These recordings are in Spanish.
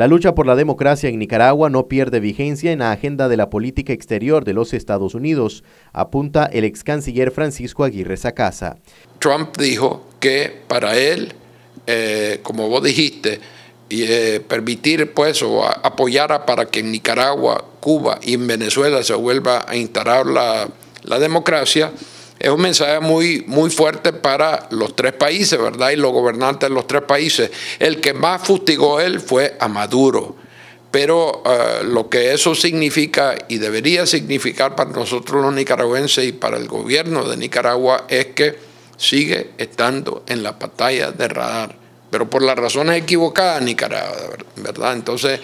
La lucha por la democracia en Nicaragua no pierde vigencia en la agenda de la política exterior de los Estados Unidos, apunta el ex canciller Francisco Aguirre Sacasa. Trump dijo que para él, eh, como vos dijiste, eh, permitir pues o apoyar para que en Nicaragua, Cuba y en Venezuela se vuelva a instalar la democracia, es un mensaje muy, muy fuerte para los tres países, ¿verdad? Y los gobernantes de los tres países. El que más fustigó él fue a Maduro. Pero eh, lo que eso significa y debería significar para nosotros los nicaragüenses y para el gobierno de Nicaragua es que sigue estando en la batalla de radar pero por las razones equivocadas Nicaragua, ¿verdad? Entonces,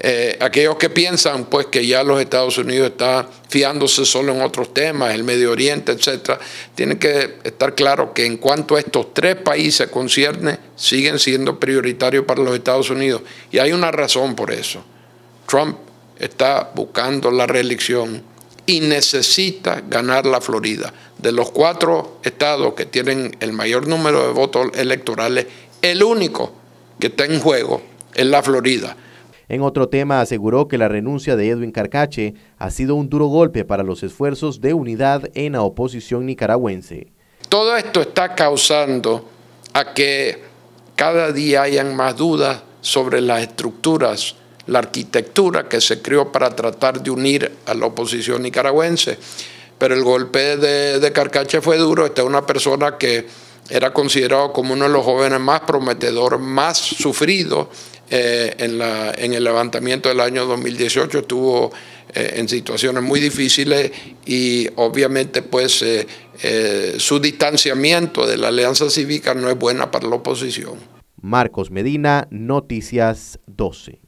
eh, aquellos que piensan pues que ya los Estados Unidos está fiándose solo en otros temas, el Medio Oriente, etcétera, tienen que estar claro que en cuanto a estos tres países concierne, siguen siendo prioritarios para los Estados Unidos y hay una razón por eso. Trump está buscando la reelección y necesita ganar la Florida. De los cuatro estados que tienen el mayor número de votos electorales, el único que está en juego es la Florida. En otro tema, aseguró que la renuncia de Edwin Carcache ha sido un duro golpe para los esfuerzos de unidad en la oposición nicaragüense. Todo esto está causando a que cada día hayan más dudas sobre las estructuras, la arquitectura que se creó para tratar de unir a la oposición nicaragüense. Pero el golpe de, de Carcache fue duro, esta es una persona que era considerado como uno de los jóvenes más prometedores, más sufrido eh, en, el levantamiento del año 2018. Estuvo eh, en situaciones muy difíciles y obviamente pues eh, su distanciamiento de la alianza cívica no es buena para la oposición. Marcos Medina, Noticias 12.